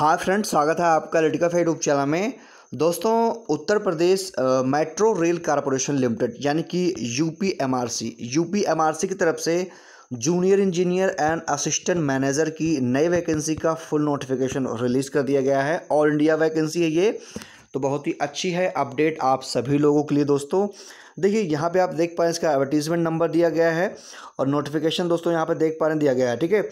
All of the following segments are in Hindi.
हाय फ्रेंड स्वागत है आपका लटिका फेड उपचला में दोस्तों Uttar Pradesh metro rail corporation limited यानी कि यूपीएमआरसी यूपीएमआरसी की तरफ से junior engineer and assistant manager की नई वैकेंसी का फुल नोटिफिकेशन रिलीज़ कर दिया गया है ऑल इंडिया वैकेंसी है ये तो बहुत ही अच्छी है अपडेट आप सभी लोगों के लिए दोस्तों देखिए यहाँ पे आप देख पा रहे हैं इसका एडवर्टीजमेंट नंबर दिया गया है और नोटिफिकेशन दोस्तों यहाँ पे देख पा रहे हैं दिया गया है ठीक है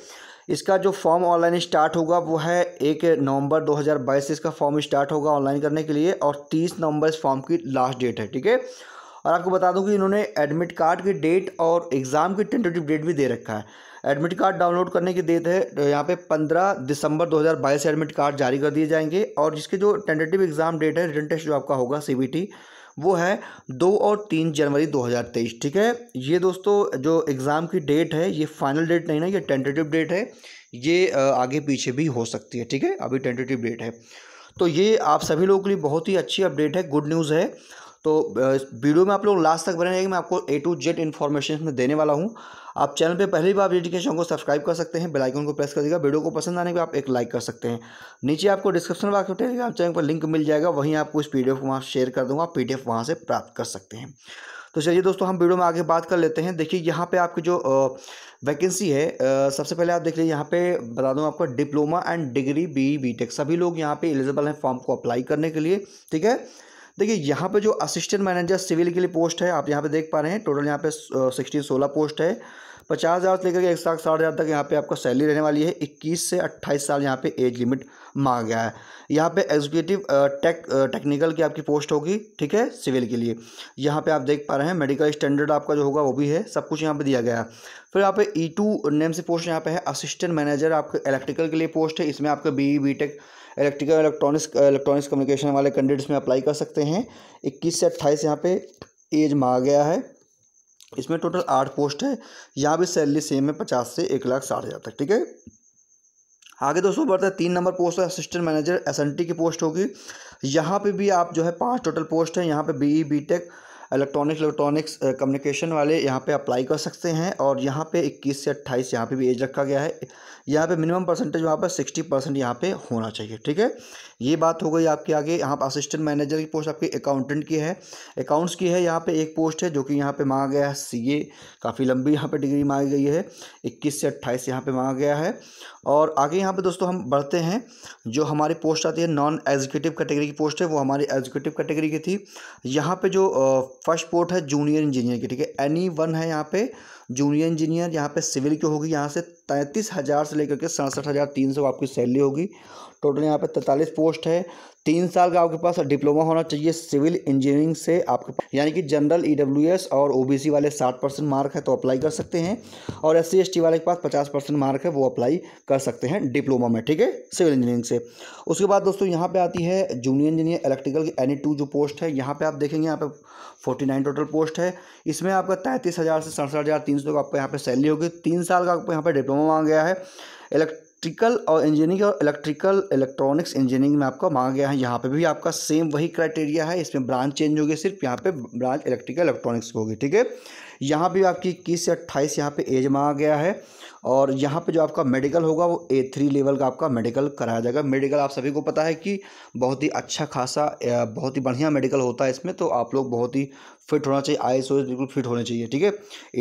इसका जो फॉर्म ऑनलाइन स्टार्ट होगा वो है एक नवंबर 2022 से इसका फॉर्म स्टार्ट होगा ऑनलाइन करने के लिए और 30 नवंबर इस फॉर्म की लास्ट डेट है ठीक है और आपको बता दूं कि इन्होंने एडमिट कार्ड की डेट और एग्ज़ाम की टेंटेटिव डेट भी दे रखा है एडमिट कार्ड डाउनलोड करने की डेट है तो यहाँ पे 15 दिसंबर 2022 से एडमिट कार्ड जारी कर दिए जाएंगे और जिसके जो टेंटेटिव एग्ज़ाम डेट है रिटर्न टेस्ट जो आपका होगा सी वो है दो और तीन जनवरी 2023 ठीक है ये दोस्तों जो एग्ज़ाम की डेट है ये फाइनल डेट नहीं ना ये टेंटेटिव डेट है ये आगे पीछे भी हो सकती है ठीक है अभी टेंटेटिव डेट है तो ये आप सभी लोगों के लिए बहुत ही अच्छी अपडेट है गुड न्यूज़ है तो वीडियो में आप लोग लास्ट तक बने रहेंगे मैं आपको ए टू जेड इन्फॉर्मेशन में देने वाला हूँ आप चैनल पे पहली बार एजुकेशन को सब्सक्राइब कर सकते हैं बेल आइकन को प्रेस कर दीजिएगा वीडियो को पसंद आने पर आप एक लाइक कर सकते हैं नीचे आपको डिस्क्रिप्शन बॉक्स में आप चैनल पर लिंक मिल जाएगा वहीं आपको इस पी डी एफ वहाँ शेयर कर दूँगा पी डी एफ वहाँ से प्राप्त कर सकते हैं तो चलिए दोस्तों हम वीडियो में आगे बात कर लेते हैं देखिए यहाँ पे आपकी जो वैकेंसी है सबसे पहले आप देख लीजिए यहाँ पे बता दूँ आपका diploma and degree B B tech सभी लोग यहाँ पे एलिजिबल हैं फॉर्म को अप्लाई करने के लिए ठीक है देखिए यहाँ पे जो असिस्टेंट मैनेजर सिविल के लिए पोस्ट है आप यहाँ पे देख पा रहे हैं टोटल यहाँ पे सिक्सटीन सोलह पोस्ट है पचास हज़ार से लेकर के एक लाख साठ हज़ार तक यहाँ पे आपका सैलरी रहने वाली है इक्कीस से अट्ठाईस साल यहाँ पे एज लिमिट मांगा गया है यहाँ पे एग्जीक्यूटिव टेक टेक्निकल की आपकी पोस्ट होगी ठीक है सिविल के लिए यहाँ पे आप देख पा रहे हैं मेडिकल स्टैंडर्ड आपका जो होगा वो भी है सब कुछ यहाँ पर दिया गया है फिर यहाँ पे ई टू नेम से पोस्ट यहाँ पर है असिस्टेंट मैनेजर आपके इलेक्ट्रिकल के लिए पोस्ट है इसमें आपके B E B tech electrical electronics electronics communication वाले कैंडिडेट्स में अप्लाई कर सकते हैं इक्कीस से अट्ठाईस यहाँ पर एज मांगा गया है इसमें टोटल आठ पोस्ट है यहाँ भी सैलरी सेम है पचास से एक लाख साठ हज़ार तक ठीक है आगे दोस्तों बढ़ते हैं तीन नंबर पोस्ट है असिस्टेंट मैनेजर एसएनटी की पोस्ट होगी यहाँ पे भी आप जो है पांच टोटल पोस्ट हैं यहाँ पे BE BTech electronics electronics communication वाले यहाँ पे अप्लाई कर सकते हैं और यहाँ पे 21 से 28 यहाँ पे भी एज रखा गया है यहाँ पे मिनिमम परसेंटेज वहाँ पर 60 परसेंट यहाँ पर होना चाहिए ठीक है ये बात हो गई आपके आगे यहाँ पर असिस्टेंट मैनेजर की पोस्ट आपकी अकाउंटेंट की है अकाउंट्स की है यहाँ पे एक पोस्ट है जो कि यहाँ पे मांगा गया है सी काफ़ी लंबी यहाँ पे डिग्री मांगी गई है 21 से 28 यहाँ पे मांगा गया है और आगे यहाँ पे दोस्तों हम बढ़ते हैं जो हमारी पोस्ट आती है नॉन एग्जीक्यूटिव कैटेगरी की पोस्ट है वो हमारी एग्जीक्यूटिव कैटेगरी की थी यहाँ पर जो फर्स्ट पोस्ट है जूनियर इंजीनियर की ठीक है एनी वन e है यहाँ पर जूनियर इंजीनियर यहाँ पे सिविल की होगी यहाँ से तैंतीस हज़ार से लेकर के सड़सठ हज़ार तीन सौ आपकी सैलरी होगी टोटल यहाँ पे तैंतालीस पोस्ट है तीन साल का आपके पास डिप्लोमा होना चाहिए सिविल इंजीनियरिंग से आपके यानी कि जनरल ई e और ओ वाले साठ परसेंट मार्क है तो अप्लाई कर सकते हैं और एस सी वाले के पास पचास परसेंट मार्क है वो अप्लाई कर सकते हैं डिप्लोमा में ठीक है सिविल इंजीनियरिंग से उसके बाद दोस्तों यहाँ पर आती है जूनियर इंजीनियर इलेक्ट्रिकल की एनी e जो पोस्ट है यहाँ पर आप देखेंगे यहाँ पर फोर्टी टोटल पोस्ट है इसमें आपका तैंतीस से सड़सठ हज़ार तीन सौ आपको यहाँ पर सैलरी होगी तीन साल का आपको यहाँ पर डिप्लोमा मांगा गया है इलेक्ट इलेक्ट्रिकल और इंजीनियरिंग और इलेक्ट्रिकल इलेक्ट्रॉनिक्स इंजीनियरिंग में आपका मांगा गया है यहाँ पे भी आपका सेम वही क्राइटेरिया है इसमें ब्रांच चेंज होगी सिर्फ यहाँ पे ब्रांच इलेक्ट्रिकल इलेक्ट्रॉनिक्स होगी ठीक है यहाँ भी आपकी इक्कीस से अट्ठाईस यहाँ पे एज मांगा गया है और यहाँ पे जो आपका मेडिकल होगा वो ए थ्री लेवल का आपका मेडिकल कराया जाएगा मेडिकल आप सभी को पता है कि बहुत ही अच्छा खासा बहुत ही बढ़िया मेडिकल होता है इसमें तो आप लोग बहुत ही फिट होना चाहिए आई एस बिल्कुल फिट होने चाहिए ठीक है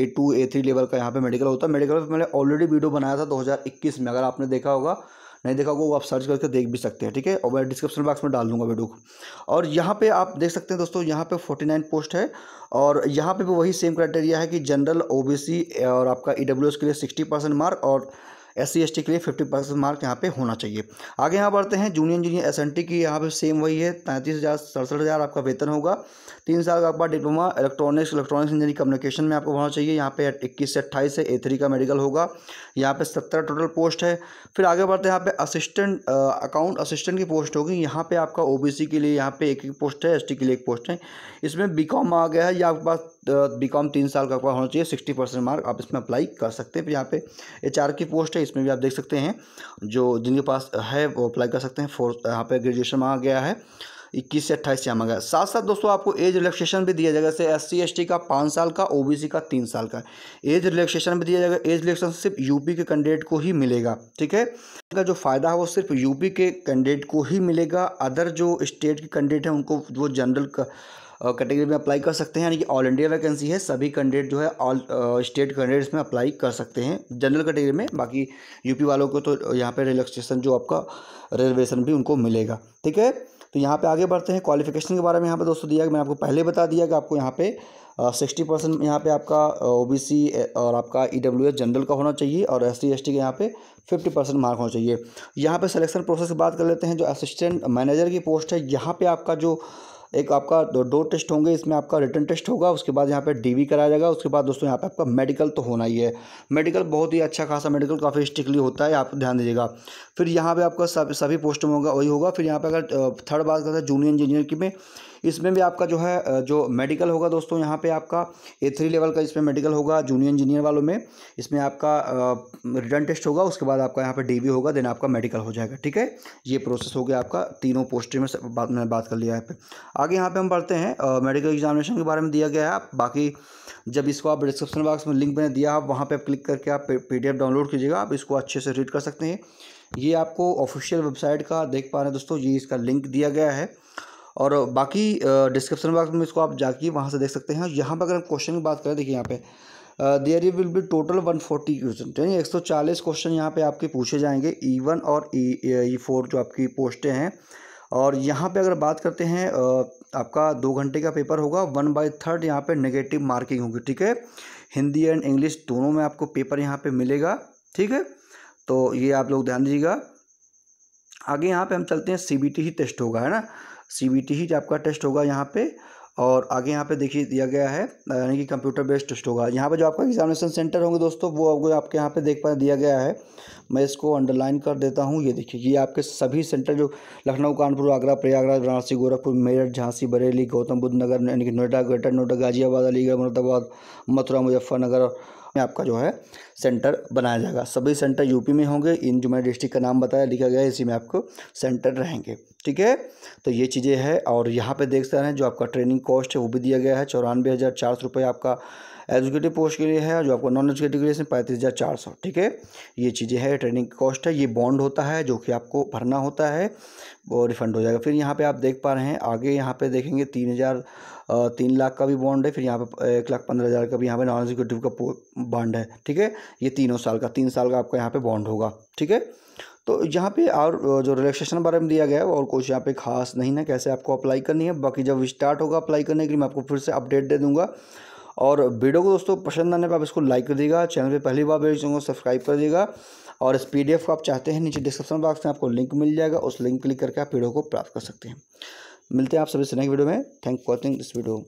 A two A three level का यहाँ पे मेडिकल होता है मेडिकल मैंने ऑलरेडी वीडियो बनाया था 2021 में अगर आपने देखा होगा नहीं देखा होगा वो आप सर्च करके देख भी सकते हैं ठीक है और मैं डिस्क्रिप्शन बॉक्स में डाल दूंगा वीडियो और यहाँ पे आप देख सकते हैं दोस्तों यहाँ पे 49 पोस्ट है और यहाँ पे भी वही सेम क्राइटेरिया है कि जनरल ओबीसी और आपका ई e के लिए सिक्सटी मार्क और एस सी के लिए फिफ्टी परसेंट मार्क यहाँ पे होना चाहिए आगे यहाँ बढ़ते हैं जूनियर इंजीनियर एस की यहाँ पे सेम वही है तैंतीस हज़ार सड़सठ हज़ार आपका वेतन होगा तीन साल का आपका diploma electronics electronics engineer communication में आपको होना चाहिए यहाँ पे इक्कीस से अट्ठाईस है ए थ्री का मेडिकल होगा यहाँ पे सत्तर टोटल पोस्ट है फिर आगे बढ़ते हैं यहाँ पे असिस्टेंट अकाउंट असिस्टेंट की पोस्ट होगी यहाँ पे आपका ओबीसी के लिए यहाँ पे एक एक पोस्ट है एस के लिए एक पोस्ट है इसमें बी आ गया है या आपके पास बी कॉम तीन साल का होना चाहिए सिक्सटी परसेंट मार्क आप इसमें अप्लाई कर सकते हैं फिर यहाँ पे एच आर की पोस्ट है इसमें भी आप देख सकते हैं जो जिनके पास है वो अप्लाई कर सकते हैं फोर्थ यहाँ पे ग्रेजुएशन मांगा गया है इक्कीस से अट्ठाईस से मांगा साथ साथ दोस्तों आपको एज रिलैक्सेशन भी दिया जाएगा जैसे एस सी एस टी का पाँच साल का ओ बी सी का तीन साल का एज रिलैक्सेशन भी दिया जाएगा एज रिलेक्शन सिर्फ यूपी के कैंडिडेट को ही मिलेगा ठीक है इसका जो फ़ायदा है वो सिर्फ यूपी के कैंडिडेट को ही मिलेगा अदर जो स्टेट के कैंडिडेट हैं उनको वो जनरल का कैटेगरी में अप्लाई कर सकते हैं यानी कि ऑल इंडिया वैकेंसी है सभी कैंडिडेट जो है ऑल स्टेट कैंडिडेट इसमें अप्लाई कर सकते हैं जनरल कैटेगरी में बाकी यूपी वालों को तो यहाँ पर रिलैक्सेशन जो आपका रिजर्वेशन भी उनको मिलेगा ठीक है तो यहाँ पे आगे बढ़ते हैं क्वालिफिकेशन के बारे में यहाँ पर दोस्तों दिया मैंने आपको पहले बता दिया कि आपको यहाँ पे सिक्सटी परसेंट यहाँ पर आपका ओ और आपका ई डब्ल्यू एस जनरल का होना चाहिए और एस सी एस टी का यहाँ पे फिफ्टी परसेंट मार्क होना चाहिए यहाँ पे सिलेक्शन प्रोसेस की बात कर लेते हैं जो असिस्टेंट मैनेजर की पोस्ट है यहाँ पे आपका जो एक आपका दो, दो टेस्ट होंगे इसमें आपका रिटर्न टेस्ट होगा उसके बाद यहाँ पे डीवी कराया जाएगा उसके बाद दोस्तों यहाँ पे आपका मेडिकल तो होना ही है मेडिकल बहुत ही अच्छा खासा मेडिकल काफ़ी स्ट्रिकली होता है आप ध्यान दीजिएगा फिर यहाँ पर आपका सब सभी पोस्ट में होगा वही होगा फिर यहाँ पर अगर थर्ड बात करते हैं जूनियर इंजीनियर की में इसमें भी आपका जो है जो मेडिकल होगा दोस्तों यहाँ पे आपका ए थ्री लेवल का इसमें मेडिकल होगा जूनियर इंजीनियर वालों में इसमें आपका रिटर्न टेस्ट होगा उसके बाद आपका यहाँ पे डी होगा देन आपका मेडिकल हो जाएगा ठीक है ये प्रोसेस हो गया आपका तीनों पोस्टर में बात मैंने बात कर लिया यहाँ आगे यहाँ पर हम पढ़ते हैं मेडिकल एग्जामिनेशन के बारे में दिया गया है आप बाकी जब इसको आप डिस्क्रिप्शन बॉक्स में लिंक मैंने दिया आप वहाँ पर क्लिक करके आप पी डाउनलोड कीजिएगा आप इसको अच्छे से रीड कर सकते हैं ये आपको ऑफिशियल वेबसाइट का देख पा रहे हैं दोस्तों ये इसका लिंक दिया गया है और बाकी डिस्क्रिप्शन बॉक्स में इसको आप जाके वहाँ से देख सकते हैं यहाँ पर अगर हम क्वेश्चन की बात करें देखिए यहाँ पे there you will be total one forty question एक सौ चालीस क्वेश्चन यहाँ पे आपके पूछे जाएंगे ई e वन और ई e, फोर e जो आपकी पोस्टें हैं और यहाँ पे अगर बात करते हैं आपका दो घंटे का पेपर होगा वन बाई थर्ड यहाँ पे नेगेटिव मार्किंग होगी ठीक है हिंदी एंड इंग्लिश दोनों में आपको पेपर यहाँ पे मिलेगा ठीक है तो ये आप लोग ध्यान दीजिएगा आगे यहाँ पे हम चलते हैं सी ही टेस्ट होगा है ना सी बी टी ही आपका टेस्ट होगा यहाँ पे और आगे यहाँ पे देखिए दिया गया है यानी कि कंप्यूटर बेस्ड टेस्ट होगा यहाँ पे जो आपका एग्जामिनेशन सेंटर होंगे दोस्तों वो आपको आपके यहाँ पे देख पा दिया गया है मैं इसको अंडरलाइन कर देता हूँ ये देखिए ये आपके सभी सेंटर जो लखनऊ कानपुर आगरा प्रयागराज वाराणसी गोरखपुर मेरठ झांसी बरेली गौतम बुद्ध नगर यानी कि नोएडा ग्रेटर नोएडा गाजियाबाद अलीगढ़ मुरादाबाद मथुरा मुजफ्फरनगर में आपका जो है सेंटर बनाया जाएगा सभी सेंटर यूपी में होंगे इन जो मैंने डिस्ट्रिक्ट का नाम बताया लिखा गया है इसी में आपको सेंटर रहेंगे ठीक है तो ये चीज़ें हैं और यहाँ पे देख सकते हैं जो आपका ट्रेनिंग कॉस्ट है वो भी दिया गया है चौरानवे हज़ार चार सौ रुपये आपका एजुकेटिव पोस्ट के लिए है जो आपको नॉन एजुकेटिव के लिए पैंतीस हज़ार चार सौ ठीक है ये चीज़ें है ट्रेनिंग कॉस्ट है ये बॉन्ड होता है जो कि आपको भरना होता है वो रिफंड हो जाएगा फिर यहाँ पे आप देख पा रहे हैं आगे यहाँ पे देखेंगे तीन हज़ार तीन लाख का भी बॉन्ड है फिर यहाँ पे एक लाख पंद्रह हज़ार का भी यहाँ पे नॉन एग्जीक्यूटिव का बॉन्ड है ठीक है ये तीनों साल का तीन साल का आपका यहाँ पे बॉन्ड होगा ठीक है तो यहाँ पे और जो रिलैक्सेशन बारे में दिया गया है और कुछ यहाँ पे खास नहीं ना कैसे आपको अप्लाई करनी है बाकी जब स्टार्ट होगा अप्लाई करने के लिए मैं आपको फिर से अपडेट दे दूँगा और वीडियो को दोस्तों पसंद आने पर आप इसको लाइक कर दीजिएगा चैनल पे पहली बार मेरे को सब्सक्राइब कर दीजिएगा और इस पी को आप चाहते हैं नीचे डिस्क्रिप्शन बॉक्स में आपको लिंक मिल जाएगा उस लिंक क्लिक करके आप वीडियो को प्राप्त कर सकते हैं मिलते हैं आप सभी से नेक्स्ट वीडियो में thank for watching this video